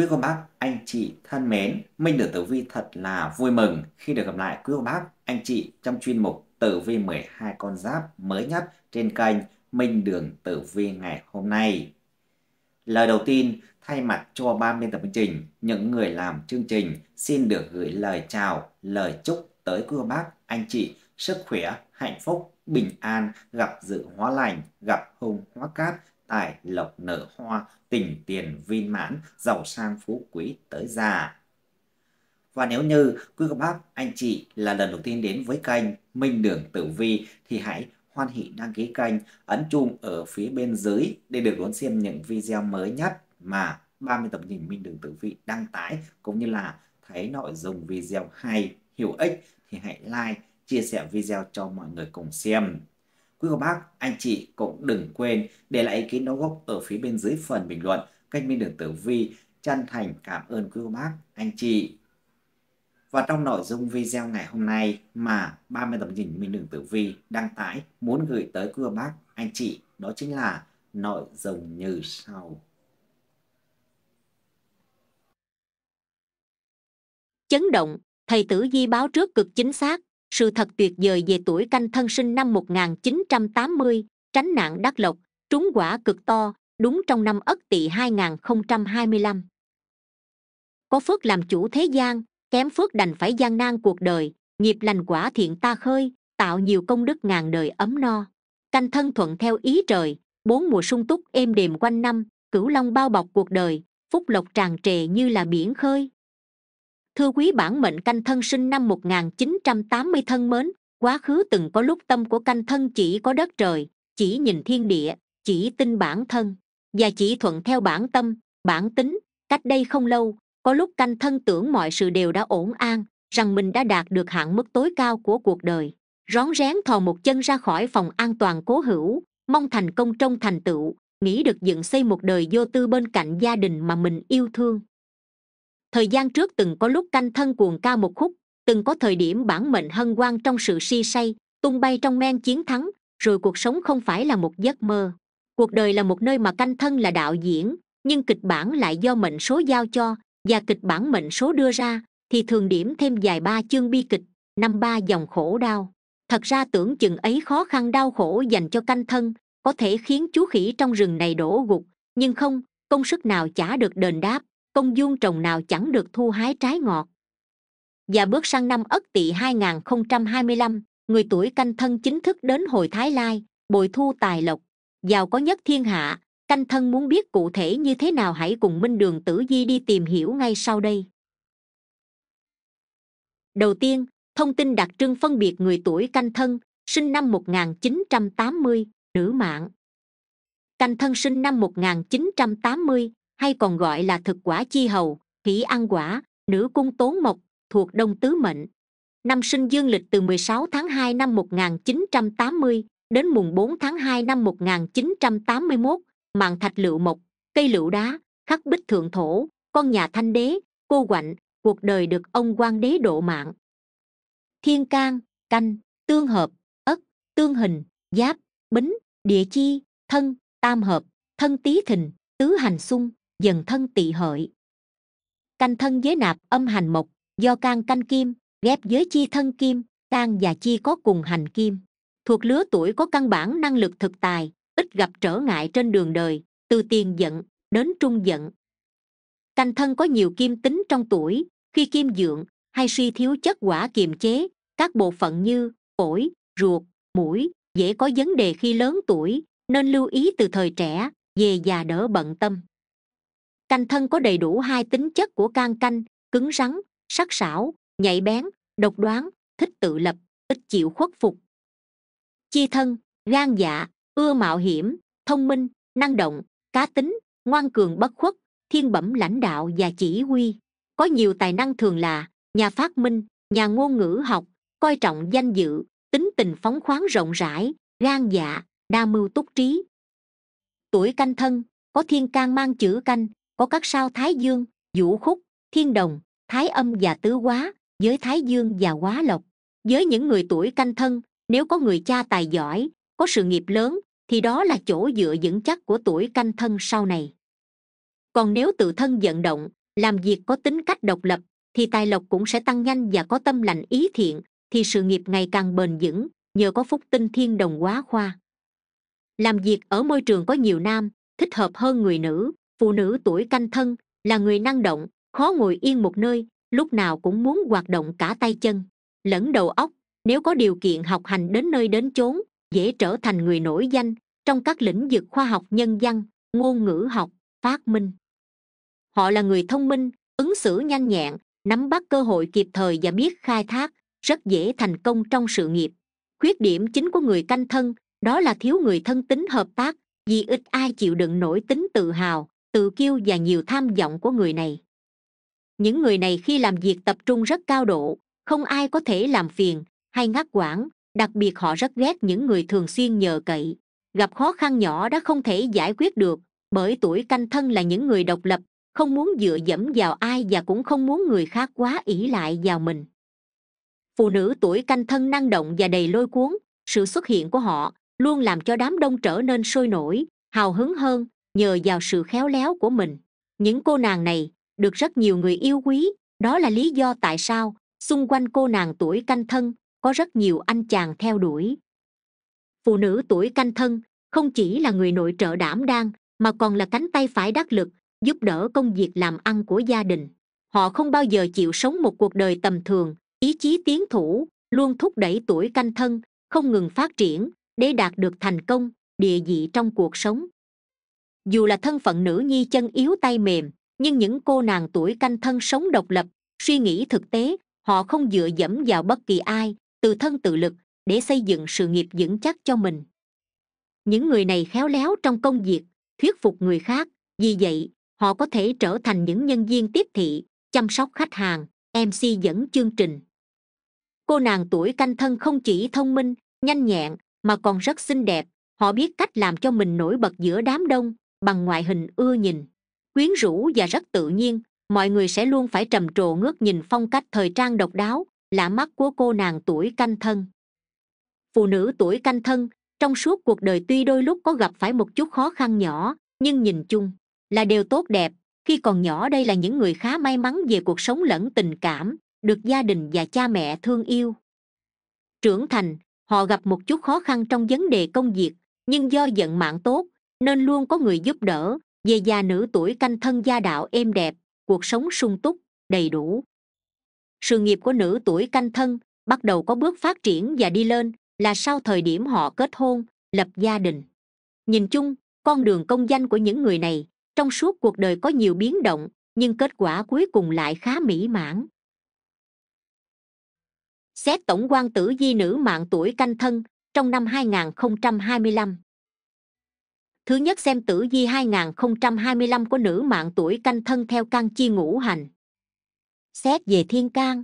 Quý cô bác, anh chị thân mến, Minh Đường Tử Vi thật là vui mừng khi được gặp lại quý cô bác, anh chị trong chuyên mục Tử Vi 12 con giáp mới nhất trên kênh Minh Đường Tử Vi ngày hôm nay. Lời đầu tiên, thay mặt cho ban biên tập chương trình, những người làm chương trình xin được gửi lời chào, lời chúc tới quý cô bác, anh chị sức khỏe, hạnh phúc, bình an, gặp dự hóa lành, gặp hùng hóa cát, tài lộc nở hoa, tình tiền viên mãn, giàu sang phú quý tới già. Và nếu như quý cô bác, anh chị là lần đầu tiên đến với kênh Minh Đường Tử Vi thì hãy hoan hỷ đăng ký kênh, ấn chuông ở phía bên dưới để được đón xem những video mới nhất mà 30 tập nhìn Minh Đường Tử Vi đăng tải cũng như là thấy nội dung video hay, hữu ích thì hãy like, chia sẻ video cho mọi người cùng xem. Quý cô bác, anh chị cũng đừng quên để lại ý kiến đóng góp ở phía bên dưới phần bình luận. Kênh Minh Đường Tử Vi chân thành cảm ơn quý cô bác, anh chị. Và trong nội dung video ngày hôm nay mà 30 tầm nhìn Minh Đường Tử Vi đăng tải muốn gửi tới quý cô bác, anh chị đó chính là nội dung như sau. Chấn động, thầy tử di báo trước cực chính xác, sự thật tuyệt vời về tuổi canh thân sinh năm 1980, tránh nạn đắc lộc trúng quả cực to đúng trong năm ất tỵ 2025. có phước làm chủ thế gian kém phước đành phải gian nan cuộc đời nghiệp lành quả thiện ta khơi tạo nhiều công đức ngàn đời ấm no canh thân thuận theo ý trời bốn mùa sung túc êm đềm quanh năm cửu long bao bọc cuộc đời phúc lộc tràn trề như là biển khơi thưa quý bản mệnh canh thân sinh năm 1980 thân mến quá khứ từng có lúc tâm của canh thân chỉ có đất trời chỉ nhìn thiên địa chỉ tin bản thân và chỉ thuận theo bản tâm bản tính cách đây không lâu có lúc canh thân tưởng mọi sự đều đã ổn an rằng mình đã đạt được hạn mức tối cao của cuộc đời rón rén thò một chân ra khỏi phòng an toàn cố hữu mong thành công trong thành tựu nghĩ được dựng xây một đời vô tư bên cạnh gia đình mà mình yêu thương thời gian trước từng có lúc canh thân cuồng ca một khúc từng có thời điểm bản mệnh hân hoan trong sự si say tung bay trong men chiến thắng rồi cuộc sống không phải là một giấc mơ cuộc đời là một nơi mà canh thân là đạo diễn nhưng kịch bản lại do mệnh số giao cho và kịch bản mệnh số đưa ra thì thường điểm thêm dài ba chương bi kịch năm ba dòng khổ đau thật ra tưởng chừng ấy khó khăn đau khổ dành cho canh thân có thể khiến chú khỉ trong rừng này đổ gục nhưng không công sức nào chả được đền đáp công dung trồng nào chẳng được thu hái trái ngọt và bước sang năm ất tỵ 2025, người tuổi canh thân chính thức đến hồi thái lai bồi thu tài lộc giàu có nhất thiên hạ canh thân muốn biết cụ thể như thế nào hãy cùng minh đường tử di đi tìm hiểu ngay sau đây đầu tiên thông tin đặc trưng phân biệt người tuổi canh thân sinh năm 1980, nữ mạng canh thân sinh năm 1980, hay còn gọi là thực quả chi hầu hỷ ăn quả nữ cung tốn mộc thuộc đông tứ mệnh năm sinh dương lịch từ 16 tháng 2 năm 1980 đến mùng 4 tháng 2 năm 1981, mạng thạch lựu mộc cây lựu đá khắc bích thượng thổ con nhà thanh đế cô quạnh cuộc đời được ông quan đế độ mạng thiên can canh tương hợp ất tương hình giáp bính địa chi thân tam hợp thân tý thìn tứ hành xung dần thân tỵ hợi canh thân giới nạp âm hành mộc do can canh kim ghép với chi thân kim can và chi có cùng hành kim thuộc lứa tuổi có căn bản năng lực thực tài ít gặp trở ngại trên đường đời từ tiền giận đến trung giận canh thân có nhiều kim tính trong tuổi khi kim dượng hay suy thiếu chất quả kiềm chế các bộ phận như phổi ruột mũi dễ có vấn đề khi lớn tuổi nên lưu ý từ thời trẻ về già đỡ bận tâm canh thân có đầy đủ hai tính chất của can canh cứng rắn sắc sảo nhạy bén độc đoán thích tự lập ít chịu khuất phục chi thân gan dạ ưa mạo hiểm thông minh năng động cá tính ngoan cường bất khuất thiên bẩm lãnh đạo và chỉ huy có nhiều tài năng thường là nhà phát minh nhà ngôn ngữ học coi trọng danh dự tính tình phóng khoáng rộng rãi gan dạ đa mưu túc trí tuổi canh thân có thiên can mang chữ canh có các sao thái dương vũ khúc thiên đồng thái âm và tứ quá với thái dương và quá lộc với những người tuổi canh thân nếu có người cha tài giỏi có sự nghiệp lớn thì đó là chỗ dựa vững chắc của tuổi canh thân sau này còn nếu tự thân vận động làm việc có tính cách độc lập thì tài lộc cũng sẽ tăng nhanh và có tâm lành ý thiện thì sự nghiệp ngày càng bền vững nhờ có phúc tinh thiên đồng quá khoa làm việc ở môi trường có nhiều nam thích hợp hơn người nữ phụ nữ tuổi canh thân là người năng động khó ngồi yên một nơi lúc nào cũng muốn hoạt động cả tay chân lẫn đầu óc nếu có điều kiện học hành đến nơi đến chốn dễ trở thành người nổi danh trong các lĩnh vực khoa học nhân văn ngôn ngữ học phát minh họ là người thông minh ứng xử nhanh nhẹn nắm bắt cơ hội kịp thời và biết khai thác rất dễ thành công trong sự nghiệp khuyết điểm chính của người canh thân đó là thiếu người thân tính hợp tác vì ít ai chịu đựng nổi tính tự hào tự kiêu và nhiều tham vọng của người này những người này khi làm việc tập trung rất cao độ không ai có thể làm phiền hay ngắt quãng đặc biệt họ rất ghét những người thường xuyên nhờ cậy gặp khó khăn nhỏ đã không thể giải quyết được bởi tuổi canh thân là những người độc lập không muốn dựa dẫm vào ai và cũng không muốn người khác quá ỷ lại vào mình phụ nữ tuổi canh thân năng động và đầy lôi cuốn sự xuất hiện của họ luôn làm cho đám đông trở nên sôi nổi hào hứng hơn nhờ vào sự khéo léo của mình những cô nàng này được rất nhiều người yêu quý đó là lý do tại sao xung quanh cô nàng tuổi canh thân có rất nhiều anh chàng theo đuổi phụ nữ tuổi canh thân không chỉ là người nội trợ đảm đang mà còn là cánh tay phải đắc lực giúp đỡ công việc làm ăn của gia đình họ không bao giờ chịu sống một cuộc đời tầm thường ý chí tiến thủ luôn thúc đẩy tuổi canh thân không ngừng phát triển để đạt được thành công địa vị trong cuộc sống dù là thân phận nữ nhi chân yếu tay mềm nhưng những cô nàng tuổi canh thân sống độc lập suy nghĩ thực tế họ không dựa dẫm vào bất kỳ ai từ thân tự lực để xây dựng sự nghiệp vững chắc cho mình những người này khéo léo trong công việc thuyết phục người khác vì vậy họ có thể trở thành những nhân viên tiếp thị chăm sóc khách hàng mc dẫn chương trình cô nàng tuổi canh thân không chỉ thông minh nhanh nhẹn mà còn rất xinh đẹp họ biết cách làm cho mình nổi bật giữa đám đông bằng ngoại hình ưa nhìn quyến rũ và rất tự nhiên mọi người sẽ luôn phải trầm trồ ngước nhìn phong cách thời trang độc đáo lạ mắt của cô nàng tuổi canh thân phụ nữ tuổi canh thân trong suốt cuộc đời tuy đôi lúc có gặp phải một chút khó khăn nhỏ nhưng nhìn chung là đều tốt đẹp khi còn nhỏ đây là những người khá may mắn về cuộc sống lẫn tình cảm được gia đình và cha mẹ thương yêu trưởng thành họ gặp một chút khó khăn trong vấn đề công việc nhưng do vận mạng tốt nên luôn có người giúp đỡ về già nữ tuổi canh thân gia đạo êm đẹp cuộc sống sung túc đầy đủ sự nghiệp của nữ tuổi canh thân bắt đầu có bước phát triển và đi lên là sau thời điểm họ kết hôn lập gia đình nhìn chung con đường công danh của những người này trong suốt cuộc đời có nhiều biến động nhưng kết quả cuối cùng lại khá mỹ mãn xét tổng quan tử di nữ mạng tuổi canh thân trong năm 2025 thứ nhất xem tử di 2025 của nữ mạng tuổi canh thân theo can chi ngũ hành xét về thiên can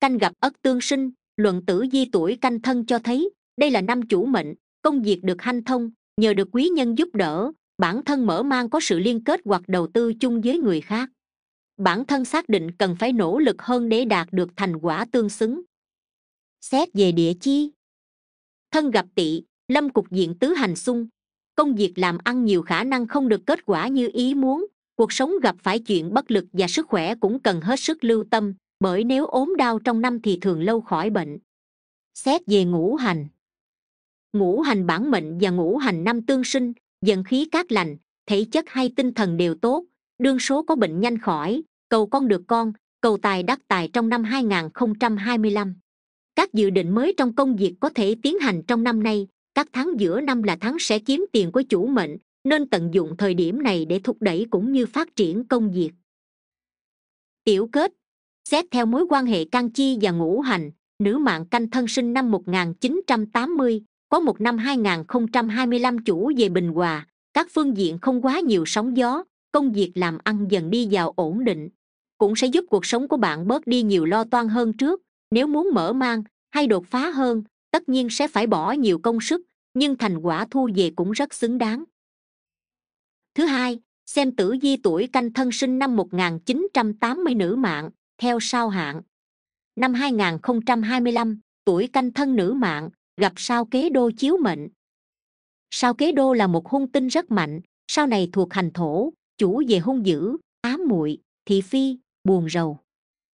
canh gặp ất tương sinh luận tử di tuổi canh thân cho thấy đây là năm chủ mệnh công việc được hanh thông nhờ được quý nhân giúp đỡ bản thân mở mang có sự liên kết hoặc đầu tư chung với người khác bản thân xác định cần phải nỗ lực hơn để đạt được thành quả tương xứng xét về địa chi thân gặp tỵ lâm cục diện tứ hành xung công việc làm ăn nhiều khả năng không được kết quả như ý muốn cuộc sống gặp phải chuyện bất lực và sức khỏe cũng cần hết sức lưu tâm bởi nếu ốm đau trong năm thì thường lâu khỏi bệnh xét về ngũ hành ngũ hành bản mệnh và ngũ hành năm tương sinh dần khí cát lành thể chất hay tinh thần đều tốt đương số có bệnh nhanh khỏi cầu con được con cầu tài đắc tài trong năm 2025. các dự định mới trong công việc có thể tiến hành trong năm nay các tháng giữa năm là tháng sẽ kiếm tiền của chủ mệnh nên tận dụng thời điểm này để thúc đẩy cũng như phát triển công việc tiểu kết xét theo mối quan hệ can chi và ngũ hành nữ mạng canh thân sinh năm 1980, có một năm 2025 chủ về bình hòa các phương diện không quá nhiều sóng gió công việc làm ăn dần đi vào ổn định cũng sẽ giúp cuộc sống của bạn bớt đi nhiều lo toan hơn trước nếu muốn mở mang hay đột phá hơn tất nhiên sẽ phải bỏ nhiều công sức nhưng thành quả thu về cũng rất xứng đáng thứ hai xem tử di tuổi canh thân sinh năm 1980 nữ mạng theo sao hạng năm 2025, tuổi canh thân nữ mạng gặp sao kế đô chiếu mệnh sao kế đô là một hung tinh rất mạnh sau này thuộc hành thổ chủ về hung dữ ám muội thị phi buồn rầu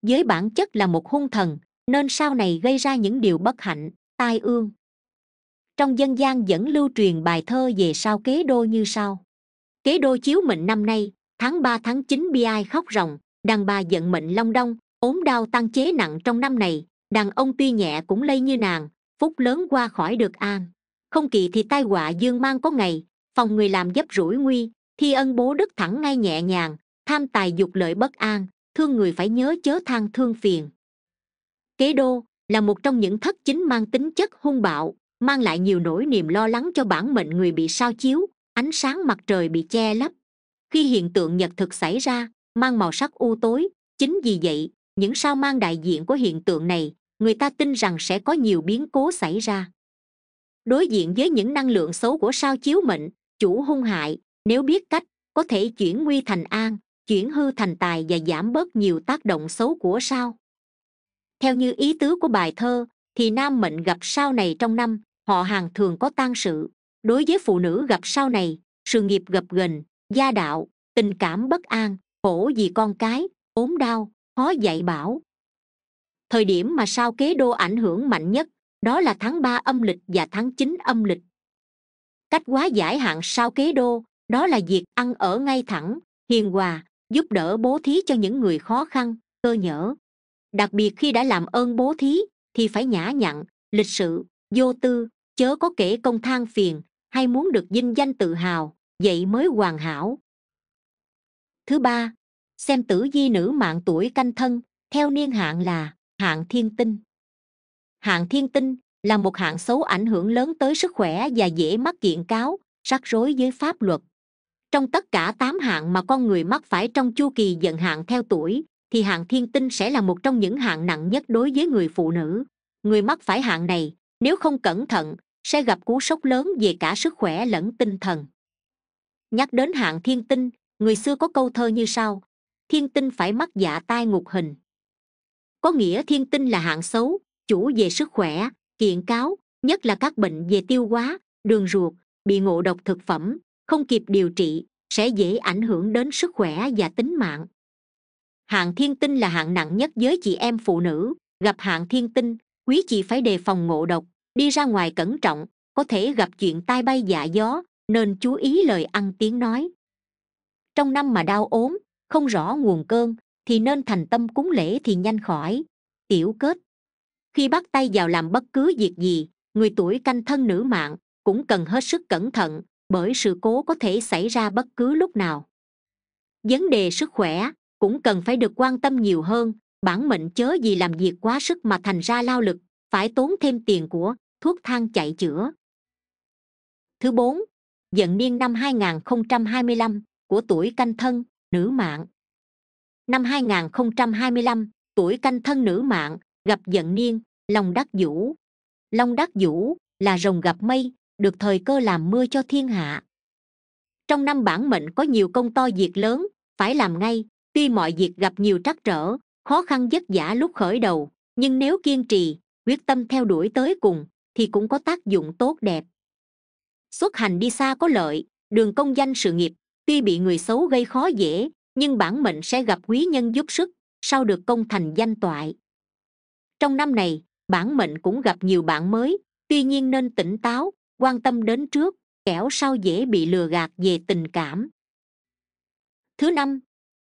với bản chất là một hung thần nên sau này gây ra những điều bất hạnh tai ương trong dân gian vẫn lưu truyền bài thơ về sao kế đô như sau kế đô chiếu mệnh năm nay tháng ba tháng chín bi ai khóc ròng đàn bà giận mệnh long đông ốm đau tăng chế nặng trong năm này đàn ông tuy nhẹ cũng lây như nàng phúc lớn qua khỏi được an không kỳ thì tai họa dương mang có ngày phòng người làm dấp rủi nguy thi ân bố đức thẳng ngay nhẹ nhàng tham tài dục lợi bất an thương người phải nhớ chớ than thương phiền kế đô là một trong những thất chính mang tính chất hung bạo mang lại nhiều nỗi niềm lo lắng cho bản mệnh người bị sao chiếu ánh sáng mặt trời bị che lấp khi hiện tượng nhật thực xảy ra mang màu sắc u tối chính vì vậy những sao mang đại diện của hiện tượng này người ta tin rằng sẽ có nhiều biến cố xảy ra đối diện với những năng lượng xấu của sao chiếu mệnh chủ hung hại nếu biết cách có thể chuyển nguy thành an chuyển hư thành tài và giảm bớt nhiều tác động xấu của sao theo như ý tứ của bài thơ thì nam mệnh gặp sau này trong năm họ hàng thường có tang sự đối với phụ nữ gặp sau này sự nghiệp gập ghềnh gia đạo tình cảm bất an khổ vì con cái ốm đau khó dạy bảo thời điểm mà sao kế đô ảnh hưởng mạnh nhất đó là tháng ba âm lịch và tháng chín âm lịch cách quá giải hạn sao kế đô đó là việc ăn ở ngay thẳng hiền hòa giúp đỡ bố thí cho những người khó khăn cơ nhở đặc biệt khi đã làm ơn bố thí thì phải nhã nhặn lịch sự vô tư chớ có kể công than phiền hay muốn được dinh danh tự hào vậy mới hoàn hảo thứ ba xem tử di nữ mạng tuổi canh thân theo niên hạn là hạng thiên tinh hạng thiên tinh là một hạng xấu ảnh hưởng lớn tới sức khỏe và dễ mắc kiện cáo rắc rối với pháp luật trong tất cả tám hạng mà con người mắc phải trong chu kỳ dần hạn theo tuổi thì hạng thiên tinh sẽ là một trong những hạng nặng nhất đối với người phụ nữ người mắc phải hạng này nếu không cẩn thận sẽ gặp cú sốc lớn về cả sức khỏe lẫn tinh thần nhắc đến hạng thiên tinh người xưa có câu thơ như sau thiên tinh phải mắc dạ tai ngục hình có nghĩa thiên tinh là hạng xấu chủ về sức khỏe kiện cáo nhất là các bệnh về tiêu hóa đường ruột bị ngộ độc thực phẩm không kịp điều trị sẽ dễ ảnh hưởng đến sức khỏe và tính mạng hạng thiên tinh là hạng nặng nhất với chị em phụ nữ gặp hạng thiên tinh quý chị phải đề phòng ngộ độc đi ra ngoài cẩn trọng có thể gặp chuyện tai bay dạ gió nên chú ý lời ăn tiếng nói trong năm mà đau ốm không rõ nguồn cơn thì nên thành tâm cúng lễ thì nhanh khỏi tiểu kết khi bắt tay vào làm bất cứ việc gì người tuổi canh thân nữ mạng cũng cần hết sức cẩn thận bởi sự cố có thể xảy ra bất cứ lúc nào vấn đề sức khỏe cũng cần phải được quan tâm nhiều hơn bản mệnh chớ vì làm việc quá sức mà thành ra lao lực phải tốn thêm tiền của thuốc thang chạy chữa thứ bốn dần niên năm 2025 của tuổi canh thân nữ mạng năm 2025 tuổi canh thân nữ mạng gặp dận niên long đắc vũ long đắc vũ là rồng gặp mây được thời cơ làm mưa cho thiên hạ trong năm bản mệnh có nhiều công to việc lớn phải làm ngay tuy mọi việc gặp nhiều trắc trở khó khăn vất vả lúc khởi đầu nhưng nếu kiên trì quyết tâm theo đuổi tới cùng thì cũng có tác dụng tốt đẹp xuất hành đi xa có lợi đường công danh sự nghiệp tuy bị người xấu gây khó dễ nhưng bản mệnh sẽ gặp quý nhân giúp sức sau được công thành danh toại trong năm này bản mệnh cũng gặp nhiều bạn mới tuy nhiên nên tỉnh táo quan tâm đến trước kẻo sau dễ bị lừa gạt về tình cảm thứ năm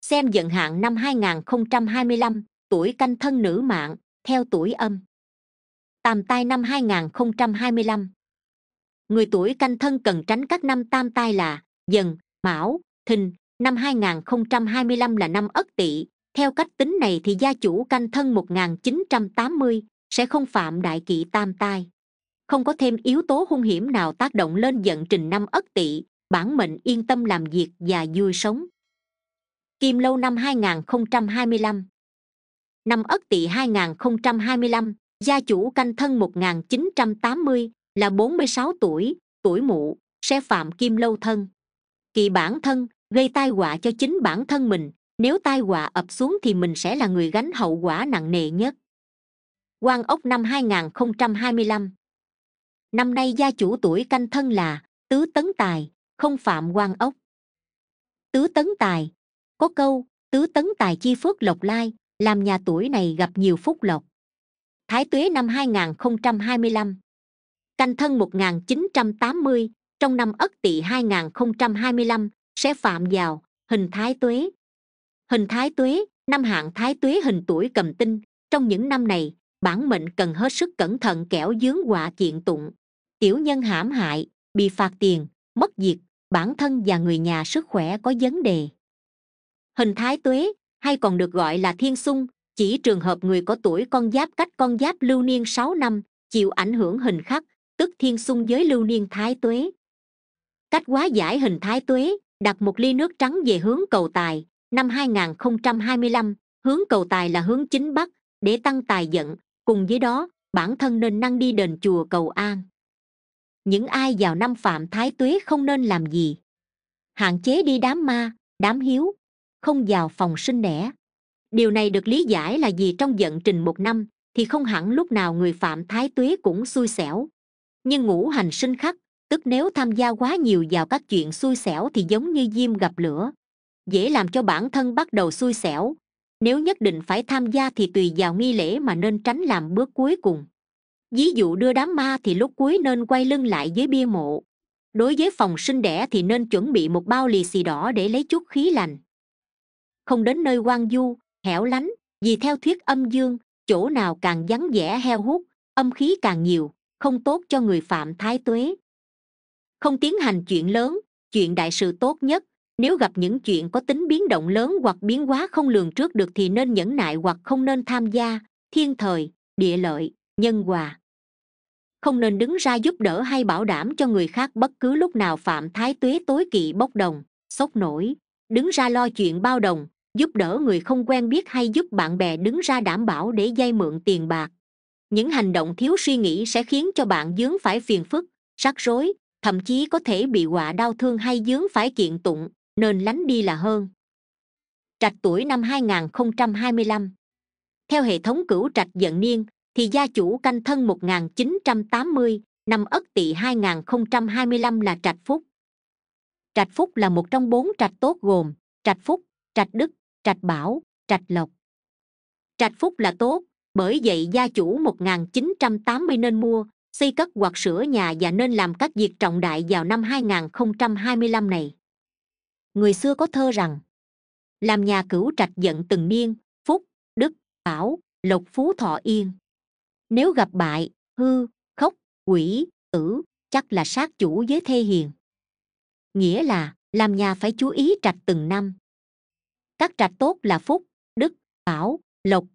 xem vận hạn năm 2025, tuổi canh thân nữ mạng, theo tuổi âm. Tam tai năm 2025 Người tuổi canh thân cần tránh các năm tam tai là dần, mão, thìn. Năm 2025 là năm ất tỵ. Theo cách tính này thì gia chủ canh thân 1980 sẽ không phạm đại kỵ tam tai. Không có thêm yếu tố hung hiểm nào tác động lên vận trình năm ất tỵ, bản mệnh yên tâm làm việc và vui sống. Kim Lâu năm 2025 Năm Ất Tỵ 2025, gia chủ canh thân 1980 là 46 tuổi, tuổi mụ, sẽ phạm Kim Lâu thân. Kỳ bản thân gây tai họa cho chính bản thân mình, nếu tai họa ập xuống thì mình sẽ là người gánh hậu quả nặng nề nhất. Quan ốc năm 2025 Năm nay gia chủ tuổi canh thân là Tứ Tấn Tài, không phạm quan ốc. Tứ Tấn Tài có câu tứ tấn tài chi phước lộc lai làm nhà tuổi này gặp nhiều phúc lộc thái tuế năm 2025 canh thân 1980 trong năm ất tỵ 2025 sẽ phạm vào hình thái tuế hình thái tuế năm hạng thái tuế hình tuổi cầm tinh trong những năm này bản mệnh cần hết sức cẩn thận kẻo dướng họa kiện tụng tiểu nhân hãm hại bị phạt tiền mất việc bản thân và người nhà sức khỏe có vấn đề hình thái tuế hay còn được gọi là thiên sung chỉ trường hợp người có tuổi con giáp cách con giáp lưu niên sáu năm chịu ảnh hưởng hình khắc tức thiên sung với lưu niên thái tuế cách quá giải hình thái tuế đặt một ly nước trắng về hướng cầu tài năm 2025, hướng cầu tài là hướng chính bắc để tăng tài giận cùng với đó bản thân nên năng đi đền chùa cầu an những ai vào năm phạm thái tuế không nên làm gì hạn chế đi đám ma đám hiếu không vào phòng sinh đẻ điều này được lý giải là vì trong vận trình một năm thì không hẳn lúc nào người phạm thái tuế cũng xui xẻo nhưng ngũ hành sinh khắc tức nếu tham gia quá nhiều vào các chuyện xui xẻo thì giống như diêm gặp lửa dễ làm cho bản thân bắt đầu xui xẻo nếu nhất định phải tham gia thì tùy vào nghi lễ mà nên tránh làm bước cuối cùng ví dụ đưa đám ma thì lúc cuối nên quay lưng lại với bia mộ đối với phòng sinh đẻ thì nên chuẩn bị một bao lì xì đỏ để lấy chút khí lành không đến nơi quan du hẻo lánh vì theo thuyết âm dương chỗ nào càng vắng vẻ heo hút âm khí càng nhiều không tốt cho người phạm thái tuế không tiến hành chuyện lớn chuyện đại sự tốt nhất nếu gặp những chuyện có tính biến động lớn hoặc biến hóa không lường trước được thì nên nhẫn nại hoặc không nên tham gia thiên thời địa lợi nhân hòa không nên đứng ra giúp đỡ hay bảo đảm cho người khác bất cứ lúc nào phạm thái tuế tối kỵ bốc đồng sốc nổi đứng ra lo chuyện bao đồng giúp đỡ người không quen biết hay giúp bạn bè đứng ra đảm bảo để vay mượn tiền bạc những hành động thiếu suy nghĩ sẽ khiến cho bạn dướng phải phiền phức rắc rối thậm chí có thể bị họa đau thương hay dướng phải kiện tụng nên lánh đi là hơn trạch tuổi năm 2025 theo hệ thống cửu trạch dận niên thì gia chủ canh thân 1980, năm Ất Tỵ 2025 là trạch phúc. Trạch phúc là một trong bốn trạch tốt gồm trạch phúc, trạch đức, trạch bảo trạch lộc trạch phúc là tốt bởi vậy gia chủ 1980 nên mua xây cất hoặc sửa nhà và nên làm các việc trọng đại vào năm 2025 này người xưa có thơ rằng làm nhà cửu trạch giận từng niên phúc đức bảo lộc phú thọ yên nếu gặp bại hư khóc quỷ tử chắc là sát chủ với thê hiền nghĩa là làm nhà phải chú ý trạch từng năm các trạch tốt là phúc đức bảo lộc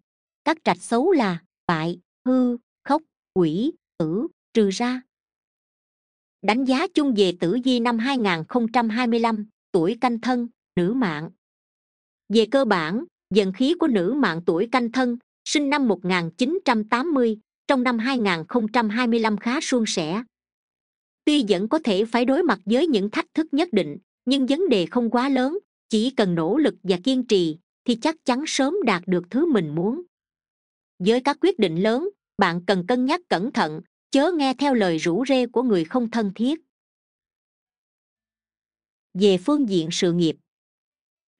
các trạch xấu là bại hư khóc quỷ tử trừ ra đánh giá chung về tử vi năm 2025, tuổi canh thân nữ mạng về cơ bản dần khí của nữ mạng tuổi canh thân sinh năm 1980, trong năm 2025 khá suôn sẻ tuy vẫn có thể phải đối mặt với những thách thức nhất định nhưng vấn đề không quá lớn chỉ cần nỗ lực và kiên trì thì chắc chắn sớm đạt được thứ mình muốn với các quyết định lớn bạn cần cân nhắc cẩn thận chớ nghe theo lời rủ rê của người không thân thiết về phương diện sự nghiệp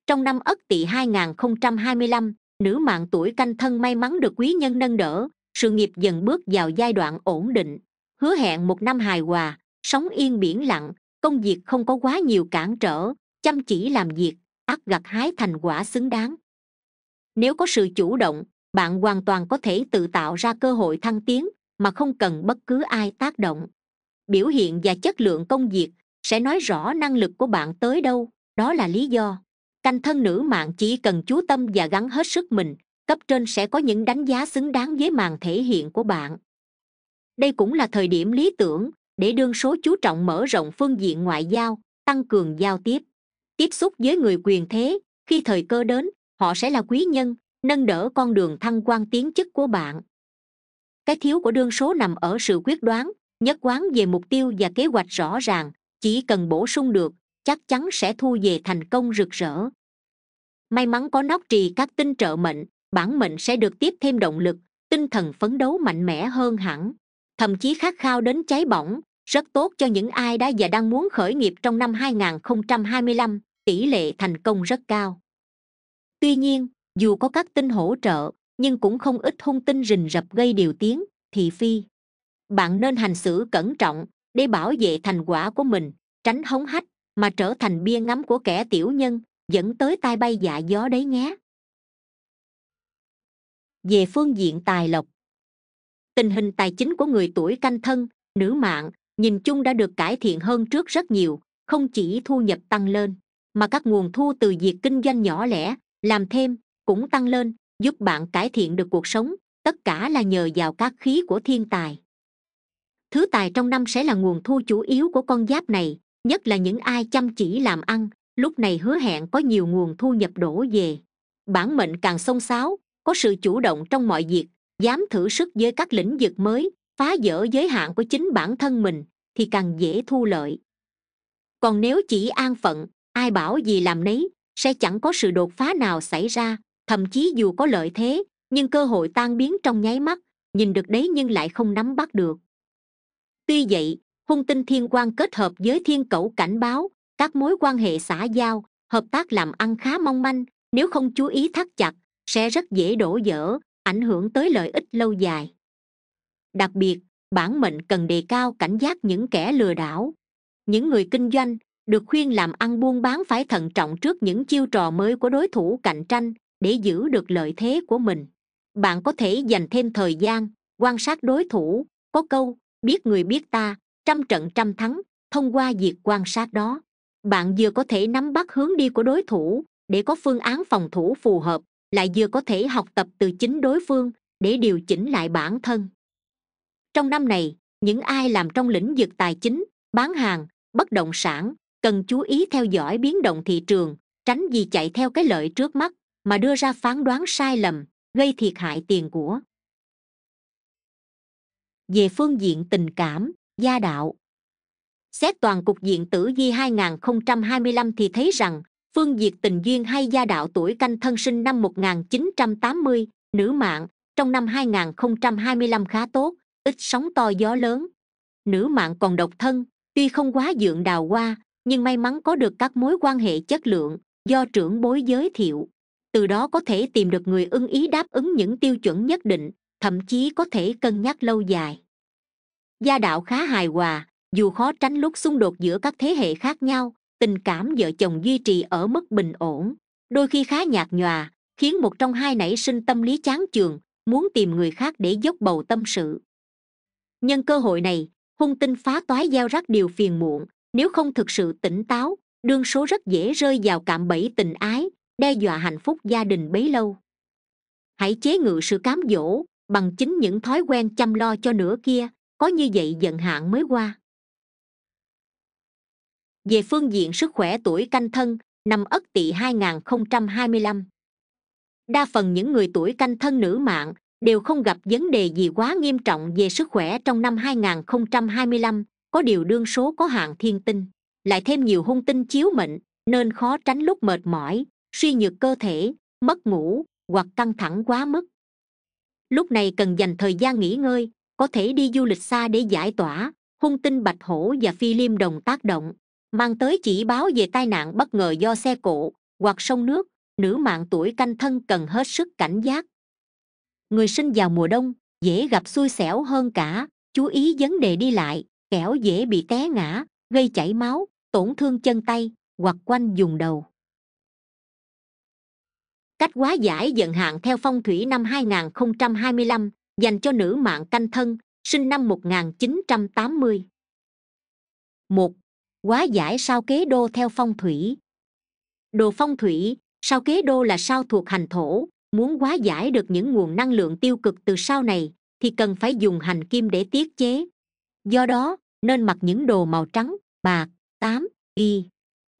trong năm ất tỵ 2025, nữ mạng tuổi canh thân may mắn được quý nhân nâng đỡ sự nghiệp dần bước vào giai đoạn ổn định hứa hẹn một năm hài hòa sống yên biển lặng công việc không có quá nhiều cản trở chăm chỉ làm việc ắt gặt hái thành quả xứng đáng nếu có sự chủ động bạn hoàn toàn có thể tự tạo ra cơ hội thăng tiến mà không cần bất cứ ai tác động biểu hiện và chất lượng công việc sẽ nói rõ năng lực của bạn tới đâu đó là lý do canh thân nữ mạng chỉ cần chú tâm và gắn hết sức mình cấp trên sẽ có những đánh giá xứng đáng với màn thể hiện của bạn đây cũng là thời điểm lý tưởng để đương số chú trọng mở rộng phương diện ngoại giao tăng cường giao tiếp tiếp xúc với người quyền thế khi thời cơ đến họ sẽ là quý nhân nâng đỡ con đường thăng quan tiến chức của bạn cái thiếu của đương số nằm ở sự quyết đoán nhất quán về mục tiêu và kế hoạch rõ ràng chỉ cần bổ sung được chắc chắn sẽ thu về thành công rực rỡ may mắn có nóc trì các tinh trợ mệnh bản mệnh sẽ được tiếp thêm động lực tinh thần phấn đấu mạnh mẽ hơn hẳn thậm chí khát khao đến cháy bỏng rất tốt cho những ai đã và đang muốn khởi nghiệp trong năm 2025 tỷ lệ thành công rất cao tuy nhiên dù có các tin hỗ trợ nhưng cũng không ít hung tin rình rập gây điều tiếng thị phi bạn nên hành xử cẩn trọng để bảo vệ thành quả của mình tránh hống hách mà trở thành bia ngắm của kẻ tiểu nhân dẫn tới tai bay dạ gió đấy nhé về phương diện tài lộc tình hình tài chính của người tuổi canh thân nữ mạng nhìn chung đã được cải thiện hơn trước rất nhiều không chỉ thu nhập tăng lên mà các nguồn thu từ việc kinh doanh nhỏ lẻ làm thêm cũng tăng lên giúp bạn cải thiện được cuộc sống tất cả là nhờ vào các khí của thiên tài thứ tài trong năm sẽ là nguồn thu chủ yếu của con giáp này nhất là những ai chăm chỉ làm ăn lúc này hứa hẹn có nhiều nguồn thu nhập đổ về bản mệnh càng xông xáo có sự chủ động trong mọi việc dám thử sức với các lĩnh vực mới phá vỡ giới hạn của chính bản thân mình thì càng dễ thu lợi còn nếu chỉ an phận ai bảo gì làm nấy sẽ chẳng có sự đột phá nào xảy ra thậm chí dù có lợi thế nhưng cơ hội tan biến trong nháy mắt nhìn được đấy nhưng lại không nắm bắt được tuy vậy hung tinh thiên quan kết hợp với thiên cẩu cảnh báo các mối quan hệ xã giao hợp tác làm ăn khá mong manh nếu không chú ý thắt chặt sẽ rất dễ đổ dở ảnh hưởng tới lợi ích lâu dài đặc biệt bản mệnh cần đề cao cảnh giác những kẻ lừa đảo những người kinh doanh được khuyên làm ăn buôn bán phải thận trọng trước những chiêu trò mới của đối thủ cạnh tranh để giữ được lợi thế của mình bạn có thể dành thêm thời gian quan sát đối thủ có câu biết người biết ta trăm trận trăm thắng thông qua việc quan sát đó bạn vừa có thể nắm bắt hướng đi của đối thủ để có phương án phòng thủ phù hợp lại vừa có thể học tập từ chính đối phương để điều chỉnh lại bản thân trong năm này những ai làm trong lĩnh vực tài chính bán hàng bất động sản cần chú ý theo dõi biến động thị trường tránh vì chạy theo cái lợi trước mắt mà đưa ra phán đoán sai lầm gây thiệt hại tiền của về phương diện tình cảm gia đạo xét toàn cục diện tử vi 2025 thì thấy rằng phương diệt tình duyên hay gia đạo tuổi canh thân sinh năm 1980, nữ mạng trong năm 2025 khá tốt ít sóng to gió lớn nữ mạng còn độc thân tuy không quá dượng đào hoa nhưng may mắn có được các mối quan hệ chất lượng do trưởng bối giới thiệu từ đó có thể tìm được người ưng ý đáp ứng những tiêu chuẩn nhất định thậm chí có thể cân nhắc lâu dài gia đạo khá hài hòa dù khó tránh lúc xung đột giữa các thế hệ khác nhau tình cảm vợ chồng duy trì ở mức bình ổn đôi khi khá nhạt nhòa khiến một trong hai nảy sinh tâm lý chán chường muốn tìm người khác để dốc bầu tâm sự nhân cơ hội này hung tinh phá toái gieo rắc điều phiền muộn nếu không thực sự tỉnh táo đương số rất dễ rơi vào cạm bẫy tình ái đe dọa hạnh phúc gia đình bấy lâu hãy chế ngự sự cám dỗ bằng chính những thói quen chăm lo cho nửa kia có như vậy dần hạn mới qua về phương diện sức khỏe tuổi canh thân năm ất tỵ 2025. Đa phần những người tuổi canh thân nữ mạng đều không gặp vấn đề gì quá nghiêm trọng về sức khỏe trong năm 2025, có điều đương số có hàng thiên tinh lại thêm nhiều hung tinh chiếu mệnh nên khó tránh lúc mệt mỏi suy nhược cơ thể mất ngủ hoặc căng thẳng quá mức lúc này cần dành thời gian nghỉ ngơi có thể đi du lịch xa để giải tỏa hung tinh bạch hổ và phi liêm đồng tác động mang tới chỉ báo về tai nạn bất ngờ do xe cộ hoặc sông nước nữ mạng tuổi canh thân cần hết sức cảnh giác người sinh vào mùa đông dễ gặp xui xẻo hơn cả chú ý vấn đề đi lại kẻo dễ bị té ngã gây chảy máu tổn thương chân tay hoặc quanh vùng đầu cách hóa giải dần hạn theo phong thủy năm 2025 dành cho nữ mạng canh thân sinh năm 1980 một Hóa giải sao kế đô theo phong thủy đồ phong thủy sao kế đô là sao thuộc hành thổ muốn hóa giải được những nguồn năng lượng tiêu cực từ sao này thì cần phải dùng hành kim để tiết chế do đó nên mặc những đồ màu trắng bạc tám y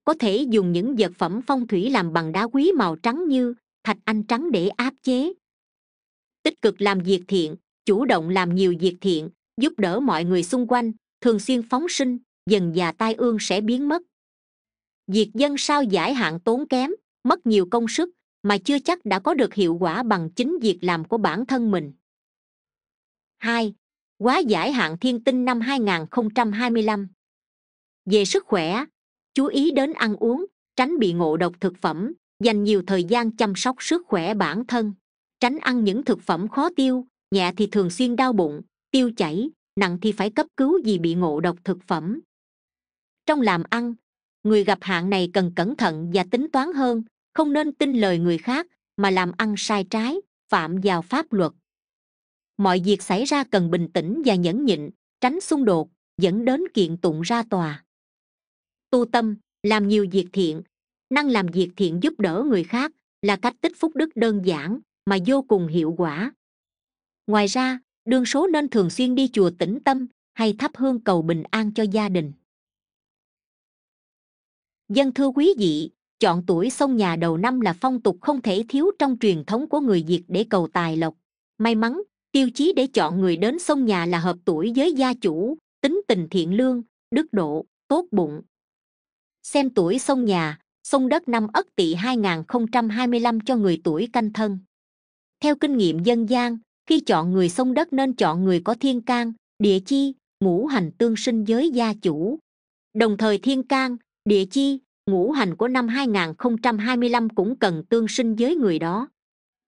có thể dùng những vật phẩm phong thủy làm bằng đá quý màu trắng như thạch anh trắng để áp chế tích cực làm việc thiện chủ động làm nhiều việc thiện giúp đỡ mọi người xung quanh thường xuyên phóng sinh dần già tai ương sẽ biến mất việc dân sao giải hạn tốn kém mất nhiều công sức mà chưa chắc đã có được hiệu quả bằng chính việc làm của bản thân mình hai quá giải hạn thiên tinh năm 2025. về sức khỏe chú ý đến ăn uống tránh bị ngộ độc thực phẩm dành nhiều thời gian chăm sóc sức khỏe bản thân tránh ăn những thực phẩm khó tiêu nhẹ thì thường xuyên đau bụng tiêu chảy nặng thì phải cấp cứu vì bị ngộ độc thực phẩm trong làm ăn người gặp hạn này cần cẩn thận và tính toán hơn không nên tin lời người khác mà làm ăn sai trái phạm vào pháp luật mọi việc xảy ra cần bình tĩnh và nhẫn nhịn tránh xung đột dẫn đến kiện tụng ra tòa tu tâm làm nhiều việc thiện năng làm việc thiện giúp đỡ người khác là cách tích phúc đức đơn giản mà vô cùng hiệu quả ngoài ra đương số nên thường xuyên đi chùa tĩnh tâm hay thắp hương cầu bình an cho gia đình dân thưa quý vị chọn tuổi xông nhà đầu năm là phong tục không thể thiếu trong truyền thống của người việt để cầu tài lộc may mắn tiêu chí để chọn người đến sông nhà là hợp tuổi với gia chủ tính tình thiện lương đức độ tốt bụng xem tuổi sông nhà sông đất năm ất tỵ 2025 cho người tuổi canh thân theo kinh nghiệm dân gian khi chọn người sông đất nên chọn người có thiên can địa chi ngũ hành tương sinh với gia chủ đồng thời thiên can địa chi ngũ hành của năm 2025 cũng cần tương sinh với người đó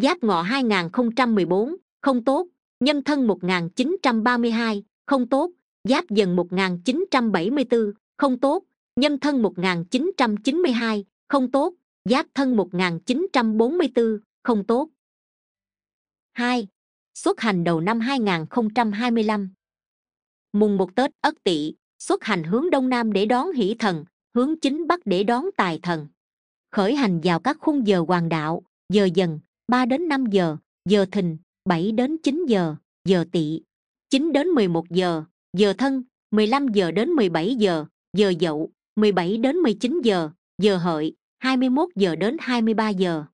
giáp ngọ 2014, không tốt nhân thân 1932, không tốt giáp dần 1974, không tốt nhân thân 1992, không tốt giáp thân 1944, không tốt 2. xuất hành đầu năm 2025 mùng một tết ất tỵ xuất hành hướng đông nam để đón hỷ thần hướng chính bắc để đón tài thần khởi hành vào các khung giờ hoàng đạo giờ dần 3 đến 5 giờ, giờ thìn, 7 đến 9 giờ, giờ tỵ, 9 đến 11 giờ, giờ thân, 15 giờ đến 17 giờ, giờ dậu, 17 đến 19 giờ, giờ hợi, 21 giờ đến 23 giờ.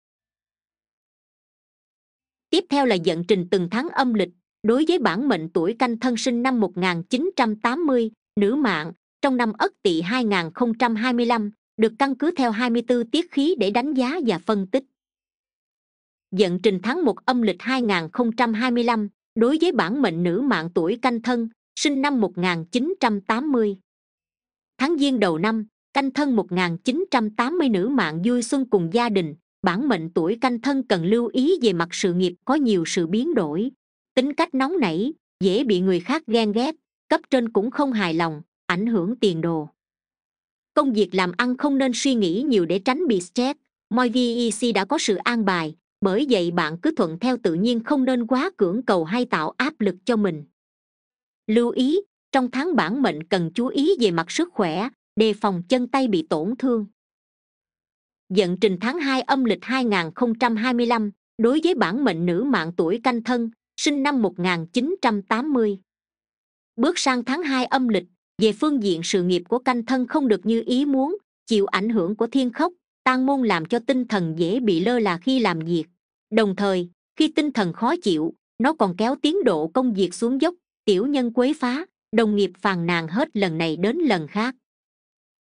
Tiếp theo là dẫn trình từng tháng âm lịch đối với bản mệnh tuổi canh thân sinh năm 1980, nữ mạng, trong năm Ất Tỵ 2025, được căn cứ theo 24 tiết khí để đánh giá và phân tích dận trình tháng một âm lịch 2025, đối với bản mệnh nữ mạng tuổi canh thân sinh năm 1980. Tháng giêng đầu năm canh thân 1980 nữ mạng vui xuân cùng gia đình bản mệnh tuổi canh thân cần lưu ý về mặt sự nghiệp có nhiều sự biến đổi tính cách nóng nảy dễ bị người khác ghen ghét cấp trên cũng không hài lòng ảnh hưởng tiền đồ công việc làm ăn không nên suy nghĩ nhiều để tránh bị stress moi vec e đã có sự an bài bởi vậy bạn cứ thuận theo tự nhiên không nên quá cưỡng cầu hay tạo áp lực cho mình lưu ý trong tháng bản mệnh cần chú ý về mặt sức khỏe đề phòng chân tay bị tổn thương dận trình tháng hai âm lịch 2025 đối với bản mệnh nữ mạng tuổi canh thân sinh năm 1980 bước sang tháng hai âm lịch về phương diện sự nghiệp của canh thân không được như ý muốn chịu ảnh hưởng của thiên khốc tan môn làm cho tinh thần dễ bị lơ là khi làm việc đồng thời khi tinh thần khó chịu nó còn kéo tiến độ công việc xuống dốc tiểu nhân quấy phá đồng nghiệp phàn nàn hết lần này đến lần khác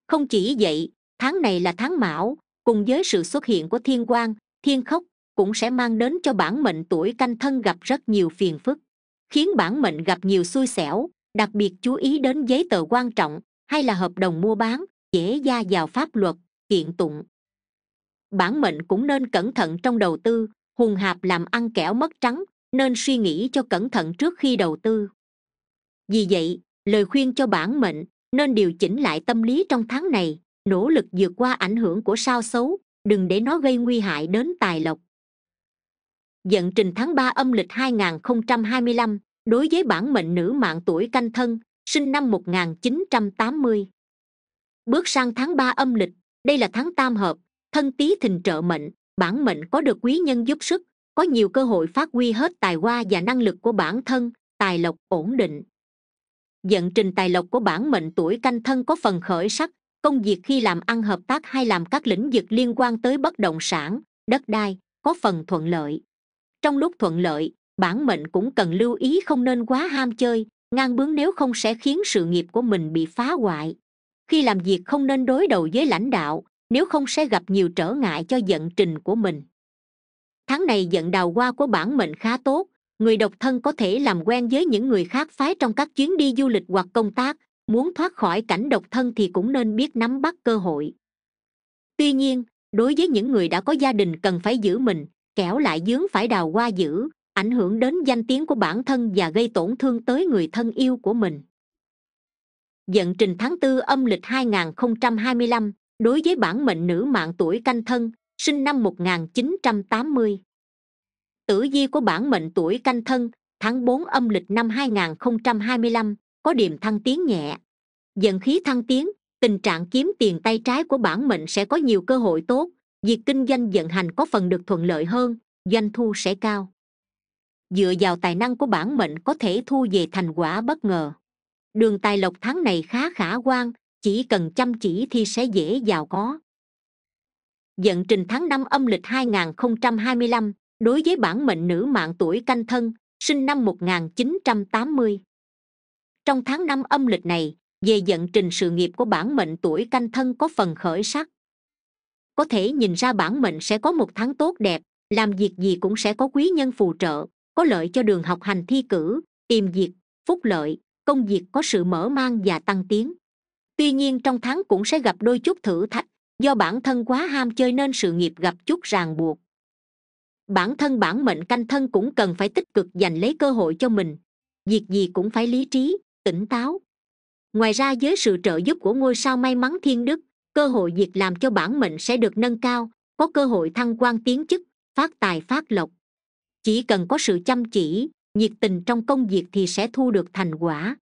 không chỉ vậy tháng này là tháng mão cùng với sự xuất hiện của thiên quang, thiên khốc cũng sẽ mang đến cho bản mệnh tuổi canh thân gặp rất nhiều phiền phức khiến bản mệnh gặp nhiều xui xẻo đặc biệt chú ý đến giấy tờ quan trọng hay là hợp đồng mua bán dễ gia vào pháp luật kiện tụng bản mệnh cũng nên cẩn thận trong đầu tư hùng hạp làm ăn kẻo mất trắng nên suy nghĩ cho cẩn thận trước khi đầu tư vì vậy lời khuyên cho bản mệnh nên điều chỉnh lại tâm lý trong tháng này nỗ lực vượt qua ảnh hưởng của sao xấu đừng để nó gây nguy hại đến tài lộc vận trình tháng ba âm lịch 2025 đối với bản mệnh nữ mạng tuổi canh thân sinh năm 1980 bước sang tháng ba âm lịch đây là tháng tam hợp thân tí thình trợ mệnh bản mệnh có được quý nhân giúp sức có nhiều cơ hội phát huy hết tài hoa và năng lực của bản thân tài lộc ổn định vận trình tài lộc của bản mệnh tuổi canh thân có phần khởi sắc công việc khi làm ăn hợp tác hay làm các lĩnh vực liên quan tới bất động sản đất đai có phần thuận lợi trong lúc thuận lợi bản mệnh cũng cần lưu ý không nên quá ham chơi ngang bướng nếu không sẽ khiến sự nghiệp của mình bị phá hoại khi làm việc không nên đối đầu với lãnh đạo nếu không sẽ gặp nhiều trở ngại cho vận trình của mình tháng này vận đào hoa của bản mệnh khá tốt người độc thân có thể làm quen với những người khác phái trong các chuyến đi du lịch hoặc công tác muốn thoát khỏi cảnh độc thân thì cũng nên biết nắm bắt cơ hội tuy nhiên đối với những người đã có gia đình cần phải giữ mình kẻo lại dướng phải đào hoa giữ ảnh hưởng đến danh tiếng của bản thân và gây tổn thương tới người thân yêu của mình Vận trình tháng tư âm lịch 2025, đối với bản mệnh nữ mạng tuổi canh thân sinh năm 1980. Tử vi của bản mệnh tuổi canh thân tháng 4 âm lịch năm 2025 có điểm thăng tiến nhẹ dần khí thăng tiến tình trạng kiếm tiền tay trái của bản mệnh sẽ có nhiều cơ hội tốt việc kinh doanh vận hành có phần được thuận lợi hơn doanh thu sẽ cao dựa vào tài năng của bản mệnh có thể thu về thành quả bất ngờ đường tài lộc tháng này khá khả quan chỉ cần chăm chỉ thì sẽ dễ giàu có vận trình tháng năm âm lịch 2025 đối với bản mệnh nữ mạng tuổi canh thân sinh năm 1980 trong tháng năm âm lịch này về vận trình sự nghiệp của bản mệnh tuổi canh thân có phần khởi sắc có thể nhìn ra bản mệnh sẽ có một tháng tốt đẹp làm việc gì cũng sẽ có quý nhân phù trợ có lợi cho đường học hành thi cử tìm việc phúc lợi công việc có sự mở mang và tăng tiến tuy nhiên trong tháng cũng sẽ gặp đôi chút thử thách do bản thân quá ham chơi nên sự nghiệp gặp chút ràng buộc bản thân bản mệnh canh thân cũng cần phải tích cực giành lấy cơ hội cho mình việc gì cũng phải lý trí tỉnh táo ngoài ra với sự trợ giúp của ngôi sao may mắn thiên đức cơ hội việc làm cho bản mệnh sẽ được nâng cao có cơ hội thăng quan tiến chức phát tài phát lộc chỉ cần có sự chăm chỉ nhiệt tình trong công việc thì sẽ thu được thành quả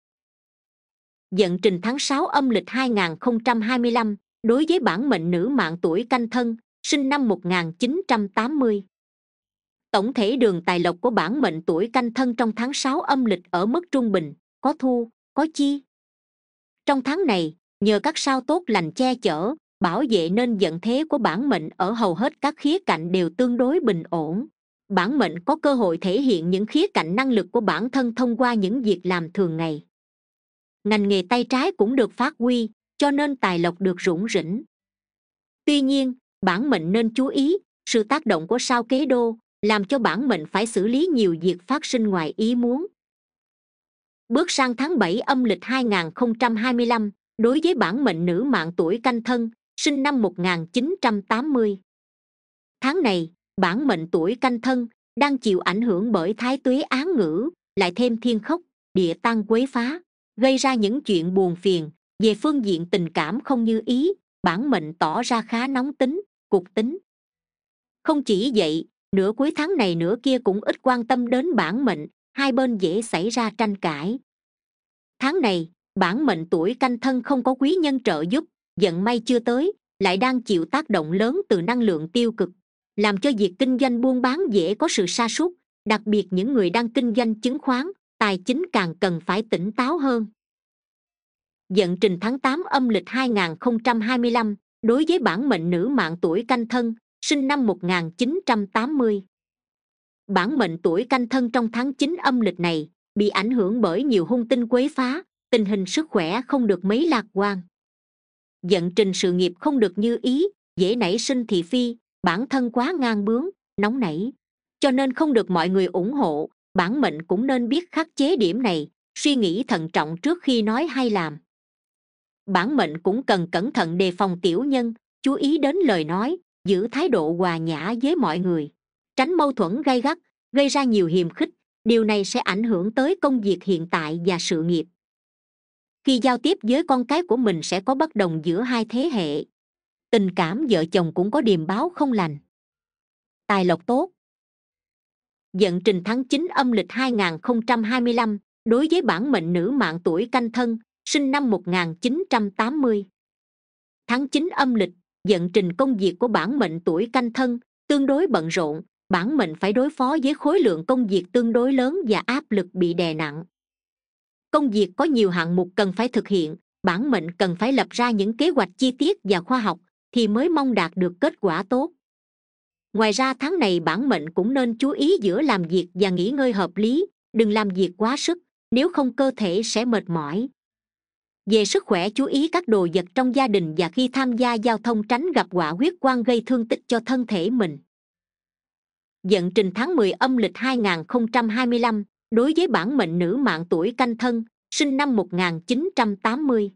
dận trình tháng sáu âm lịch 2025, đối với bản mệnh nữ mạng tuổi canh thân sinh năm 1980. Tổng thể đường tài lộc của bản mệnh tuổi canh thân trong tháng sáu âm lịch ở mức trung bình, có thu, có chi. Trong tháng này, nhờ các sao tốt lành che chở, bảo vệ nên vận thế của bản mệnh ở hầu hết các khía cạnh đều tương đối bình ổn. Bản mệnh có cơ hội thể hiện những khía cạnh năng lực của bản thân thông qua những việc làm thường ngày ngành nghề tay trái cũng được phát huy cho nên tài lộc được rủng rỉnh tuy nhiên bản mệnh nên chú ý sự tác động của sao kế đô làm cho bản mệnh phải xử lý nhiều việc phát sinh ngoài ý muốn bước sang tháng bảy âm lịch 2025, đối với bản mệnh nữ mạng tuổi canh thân sinh năm 1980. tháng này bản mệnh tuổi canh thân đang chịu ảnh hưởng bởi thái tuế án ngữ lại thêm thiên khốc địa tăng quấy phá gây ra những chuyện buồn phiền về phương diện tình cảm không như ý bản mệnh tỏ ra khá nóng tính cục tính không chỉ vậy nửa cuối tháng này nửa kia cũng ít quan tâm đến bản mệnh hai bên dễ xảy ra tranh cãi tháng này bản mệnh tuổi canh thân không có quý nhân trợ giúp vận may chưa tới lại đang chịu tác động lớn từ năng lượng tiêu cực làm cho việc kinh doanh buôn bán dễ có sự sa sút đặc biệt những người đang kinh doanh chứng khoán tài chính càng cần phải tỉnh táo hơn Dận trình tháng 8 âm lịch 2025 đối với bản mệnh nữ mạng tuổi canh thân sinh năm 1980 bản mệnh tuổi canh thân trong tháng 9 âm lịch này bị ảnh hưởng bởi nhiều hung tinh quấy phá tình hình sức khỏe không được mấy lạc quan Dận trình sự nghiệp không được như ý dễ nảy sinh thị phi bản thân quá ngang bướng nóng nảy cho nên không được mọi người ủng hộ bản mệnh cũng nên biết khắc chế điểm này suy nghĩ thận trọng trước khi nói hay làm bản mệnh cũng cần cẩn thận đề phòng tiểu nhân chú ý đến lời nói giữ thái độ hòa nhã với mọi người tránh mâu thuẫn gay gắt gây ra nhiều hiềm khích điều này sẽ ảnh hưởng tới công việc hiện tại và sự nghiệp khi giao tiếp với con cái của mình sẽ có bất đồng giữa hai thế hệ tình cảm vợ chồng cũng có điềm báo không lành tài lộc tốt dận trình tháng chín âm lịch 2025, đối với bản mệnh nữ mạng tuổi canh thân sinh năm 1980. Tháng chín âm lịch dận trình công việc của bản mệnh tuổi canh thân tương đối bận rộn bản mệnh phải đối phó với khối lượng công việc tương đối lớn và áp lực bị đè nặng công việc có nhiều hạng mục cần phải thực hiện bản mệnh cần phải lập ra những kế hoạch chi tiết và khoa học thì mới mong đạt được kết quả tốt ngoài ra tháng này bản mệnh cũng nên chú ý giữa làm việc và nghỉ ngơi hợp lý đừng làm việc quá sức nếu không cơ thể sẽ mệt mỏi về sức khỏe chú ý các đồ vật trong gia đình và khi tham gia giao thông tránh gặp quả huyết quang gây thương tích cho thân thể mình vận trình tháng 10 âm lịch 2025 đối với bản mệnh nữ mạng tuổi canh thân sinh năm 1980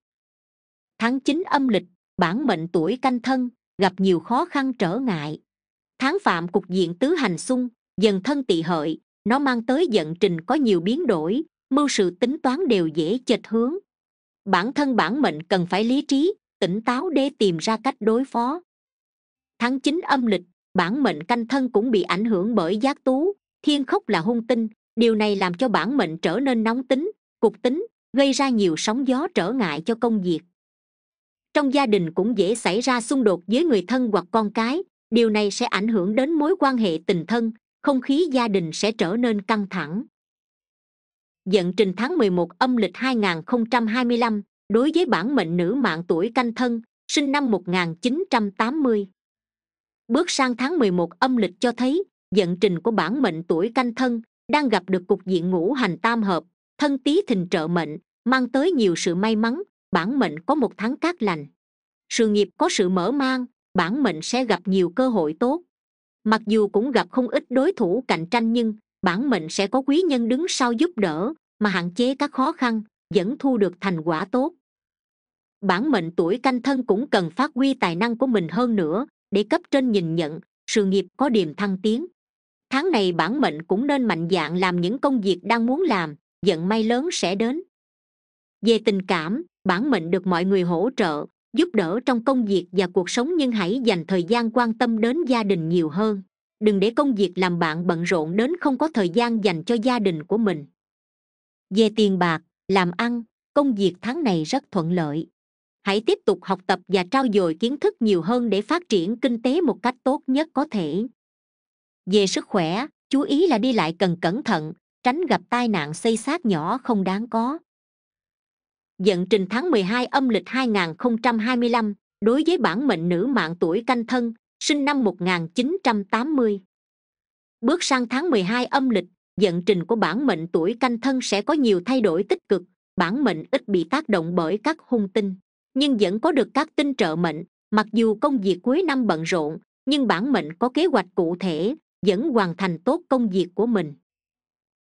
tháng 9 âm lịch bản mệnh tuổi canh thân gặp nhiều khó khăn trở ngại tháng phạm cục diện tứ hành xung dần thân tỵ hợi nó mang tới giận trình có nhiều biến đổi mưu sự tính toán đều dễ chệch hướng bản thân bản mệnh cần phải lý trí tỉnh táo để tìm ra cách đối phó tháng chín âm lịch bản mệnh canh thân cũng bị ảnh hưởng bởi giác tú thiên khốc là hung tinh điều này làm cho bản mệnh trở nên nóng tính cục tính gây ra nhiều sóng gió trở ngại cho công việc trong gia đình cũng dễ xảy ra xung đột với người thân hoặc con cái điều này sẽ ảnh hưởng đến mối quan hệ tình thân không khí gia đình sẽ trở nên căng thẳng dận trình tháng 11 âm lịch 2025 đối với bản mệnh nữ mạng tuổi canh thân sinh năm 1980 bước sang tháng 11 âm lịch cho thấy dận trình của bản mệnh tuổi canh thân đang gặp được cục diện ngũ hành tam hợp thân tý thình trợ mệnh mang tới nhiều sự may mắn bản mệnh có một tháng cát lành sự nghiệp có sự mở mang bản mệnh sẽ gặp nhiều cơ hội tốt mặc dù cũng gặp không ít đối thủ cạnh tranh nhưng bản mệnh sẽ có quý nhân đứng sau giúp đỡ mà hạn chế các khó khăn vẫn thu được thành quả tốt bản mệnh tuổi canh thân cũng cần phát huy tài năng của mình hơn nữa để cấp trên nhìn nhận sự nghiệp có điểm thăng tiến tháng này bản mệnh cũng nên mạnh dạn làm những công việc đang muốn làm vận may lớn sẽ đến về tình cảm bản mệnh được mọi người hỗ trợ giúp đỡ trong công việc và cuộc sống nhưng hãy dành thời gian quan tâm đến gia đình nhiều hơn đừng để công việc làm bạn bận rộn đến không có thời gian dành cho gia đình của mình về tiền bạc làm ăn công việc tháng này rất thuận lợi hãy tiếp tục học tập và trao dồi kiến thức nhiều hơn để phát triển kinh tế một cách tốt nhất có thể về sức khỏe chú ý là đi lại cần cẩn thận tránh gặp tai nạn xây xác nhỏ không đáng có dận trình tháng 12 âm lịch 2025, đối với bản mệnh nữ mạng tuổi canh thân sinh năm 1980. bước sang tháng 12 âm lịch dận trình của bản mệnh tuổi canh thân sẽ có nhiều thay đổi tích cực bản mệnh ít bị tác động bởi các hung tinh nhưng vẫn có được các tinh trợ mệnh mặc dù công việc cuối năm bận rộn nhưng bản mệnh có kế hoạch cụ thể vẫn hoàn thành tốt công việc của mình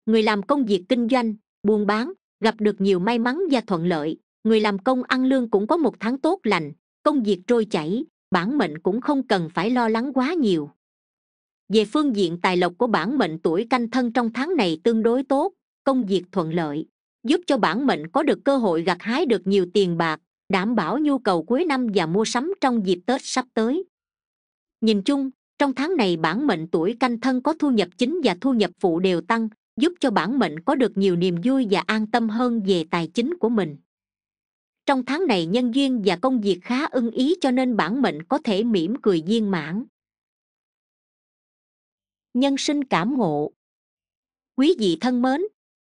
người làm công việc kinh doanh buôn bán gặp được nhiều may mắn và thuận lợi người làm công ăn lương cũng có một tháng tốt lành công việc trôi chảy bản mệnh cũng không cần phải lo lắng quá nhiều về phương diện tài lộc của bản mệnh tuổi canh thân trong tháng này tương đối tốt công việc thuận lợi giúp cho bản mệnh có được cơ hội gặt hái được nhiều tiền bạc đảm bảo nhu cầu cuối năm và mua sắm trong dịp tết sắp tới nhìn chung trong tháng này bản mệnh tuổi canh thân có thu nhập chính và thu nhập phụ đều tăng giúp cho bản mệnh có được nhiều niềm vui và an tâm hơn về tài chính của mình trong tháng này nhân duyên và công việc khá ưng ý cho nên bản mệnh có thể mỉm cười viên mãn nhân sinh cảm ngộ quý vị thân mến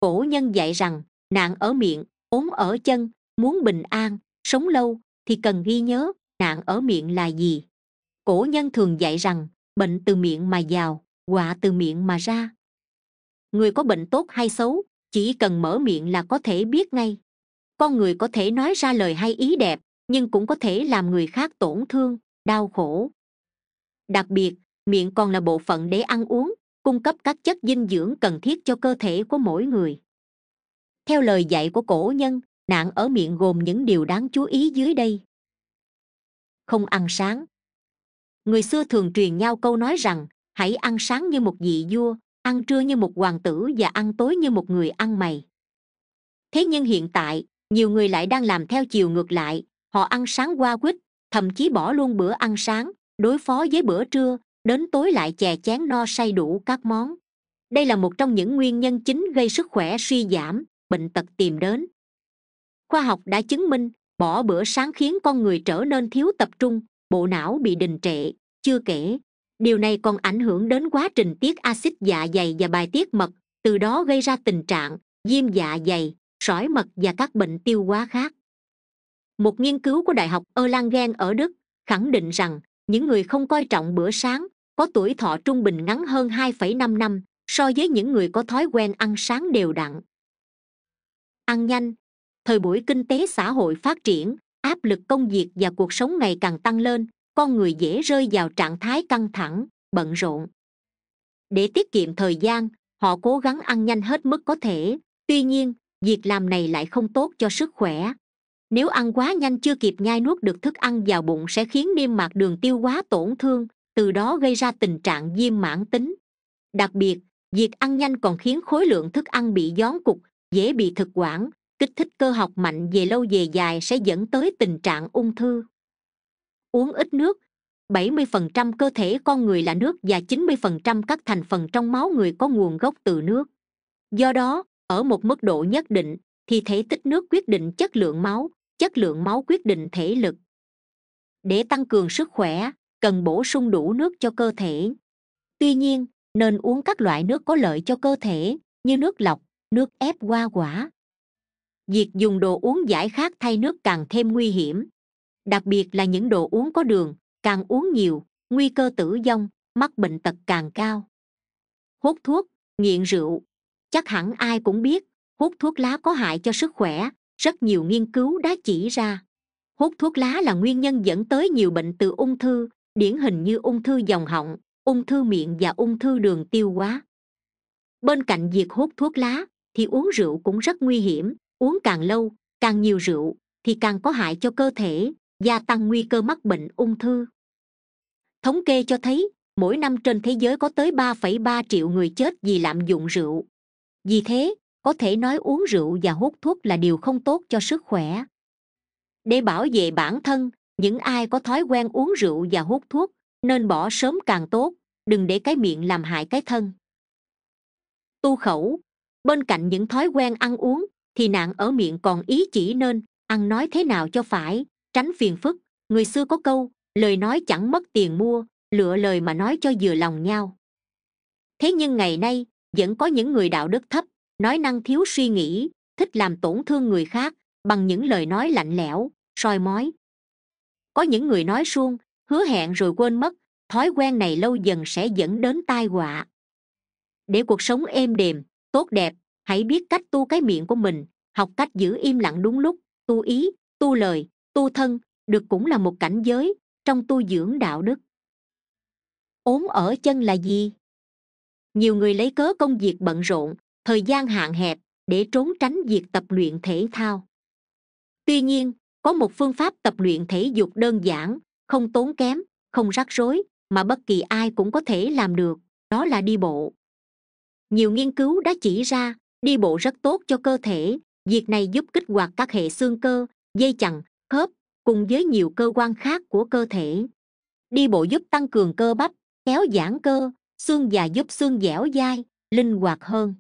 cổ nhân dạy rằng nạn ở miệng ốm ở chân muốn bình an sống lâu thì cần ghi nhớ nạn ở miệng là gì cổ nhân thường dạy rằng bệnh từ miệng mà vào quả từ miệng mà ra người có bệnh tốt hay xấu chỉ cần mở miệng là có thể biết ngay con người có thể nói ra lời hay ý đẹp nhưng cũng có thể làm người khác tổn thương đau khổ đặc biệt miệng còn là bộ phận để ăn uống cung cấp các chất dinh dưỡng cần thiết cho cơ thể của mỗi người theo lời dạy của cổ nhân nạn ở miệng gồm những điều đáng chú ý dưới đây không ăn sáng người xưa thường truyền nhau câu nói rằng hãy ăn sáng như một vị vua ăn trưa như một hoàng tử và ăn tối như một người ăn mày thế nhưng hiện tại nhiều người lại đang làm theo chiều ngược lại họ ăn sáng qua quýt thậm chí bỏ luôn bữa ăn sáng đối phó với bữa trưa đến tối lại chè chén no say đủ các món đây là một trong những nguyên nhân chính gây sức khỏe suy giảm bệnh tật tìm đến khoa học đã chứng minh bỏ bữa sáng khiến con người trở nên thiếu tập trung bộ não bị đình trệ chưa kể điều này còn ảnh hưởng đến quá trình tiết axit dạ dày và bài tiết mật từ đó gây ra tình trạng viêm dạ dày sỏi mật và các bệnh tiêu hóa khác một nghiên cứu của đại học erlangen ở đức khẳng định rằng những người không coi trọng bữa sáng có tuổi thọ trung bình ngắn hơn 2,5 năm so với những người có thói quen ăn sáng đều đặn ăn nhanh thời buổi kinh tế xã hội phát triển áp lực công việc và cuộc sống ngày càng tăng lên con người dễ rơi vào trạng thái căng thẳng bận rộn để tiết kiệm thời gian họ cố gắng ăn nhanh hết mức có thể tuy nhiên việc làm này lại không tốt cho sức khỏe nếu ăn quá nhanh chưa kịp nhai nuốt được thức ăn vào bụng sẽ khiến niêm mạc đường tiêu hóa tổn thương từ đó gây ra tình trạng viêm mãn tính đặc biệt việc ăn nhanh còn khiến khối lượng thức ăn bị gión cục dễ bị thực quản kích thích cơ học mạnh về lâu về dài sẽ dẫn tới tình trạng ung thư uống ít nước 70% cơ thể con người là nước và 90% các thành phần trong máu người có nguồn gốc từ nước. Do đó, ở một mức độ nhất định, thì thể tích nước quyết định chất lượng máu, chất lượng máu quyết định thể lực. Để tăng cường sức khỏe, cần bổ sung đủ nước cho cơ thể. Tuy nhiên, nên uống các loại nước có lợi cho cơ thể như nước lọc, nước ép hoa quả. Việc dùng đồ uống giải khát thay nước càng thêm nguy hiểm đặc biệt là những đồ uống có đường càng uống nhiều nguy cơ tử vong mắc bệnh tật càng cao hút thuốc nghiện rượu chắc hẳn ai cũng biết hút thuốc lá có hại cho sức khỏe rất nhiều nghiên cứu đã chỉ ra hút thuốc lá là nguyên nhân dẫn tới nhiều bệnh từ ung thư điển hình như ung thư dòng họng ung thư miệng và ung thư đường tiêu hóa bên cạnh việc hút thuốc lá thì uống rượu cũng rất nguy hiểm uống càng lâu càng nhiều rượu thì càng có hại cho cơ thể gia tăng nguy cơ mắc bệnh ung thư thống kê cho thấy mỗi năm trên thế giới có tới 3,3 triệu người chết vì lạm dụng rượu vì thế có thể nói uống rượu và hút thuốc là điều không tốt cho sức khỏe để bảo vệ bản thân những ai có thói quen uống rượu và hút thuốc nên bỏ sớm càng tốt đừng để cái miệng làm hại cái thân tu khẩu bên cạnh những thói quen ăn uống thì nạn ở miệng còn ý chỉ nên ăn nói thế nào cho phải tránh phiền phức người xưa có câu lời nói chẳng mất tiền mua lựa lời mà nói cho vừa lòng nhau thế nhưng ngày nay vẫn có những người đạo đức thấp nói năng thiếu suy nghĩ thích làm tổn thương người khác bằng những lời nói lạnh lẽo soi mói có những người nói suông hứa hẹn rồi quên mất thói quen này lâu dần sẽ dẫn đến tai họa để cuộc sống êm đềm tốt đẹp hãy biết cách tu cái miệng của mình học cách giữ im lặng đúng lúc tu ý tu lời tu thân được cũng là một cảnh giới trong tu dưỡng đạo đức ốm ở chân là gì nhiều người lấy cớ công việc bận rộn thời gian hạn hẹp để trốn tránh việc tập luyện thể thao tuy nhiên có một phương pháp tập luyện thể dục đơn giản không tốn kém không rắc rối mà bất kỳ ai cũng có thể làm được đó là đi bộ nhiều nghiên cứu đã chỉ ra đi bộ rất tốt cho cơ thể việc này giúp kích hoạt các hệ xương cơ dây chằng khớp cùng với nhiều cơ quan khác của cơ thể đi bộ giúp tăng cường cơ bắp kéo giãn cơ xương và giúp xương dẻo dai linh hoạt hơn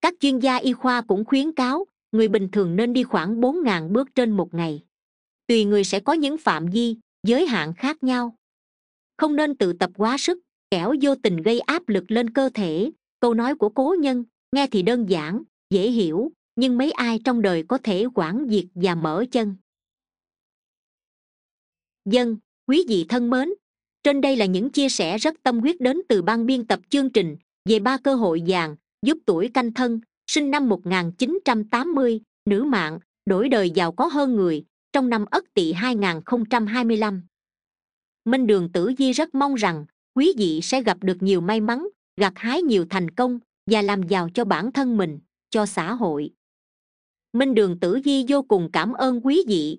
các chuyên gia y khoa cũng khuyến cáo người bình thường nên đi khoảng 4.000 bước trên một ngày tùy người sẽ có những phạm vi giới hạn khác nhau không nên tự tập quá sức kẻo vô tình gây áp lực lên cơ thể câu nói của cố nhân nghe thì đơn giản dễ hiểu nhưng mấy ai trong đời có thể quản diệt và mở chân dân quý vị thân mến trên đây là những chia sẻ rất tâm huyết đến từ ban biên tập chương trình về ba cơ hội vàng giúp tuổi canh thân sinh năm 1980, nữ mạng đổi đời giàu có hơn người trong năm ất tỵ 2025. minh đường tử di rất mong rằng quý vị sẽ gặp được nhiều may mắn gặt hái nhiều thành công và làm giàu cho bản thân mình cho xã hội minh đường tử di vô cùng cảm ơn quý vị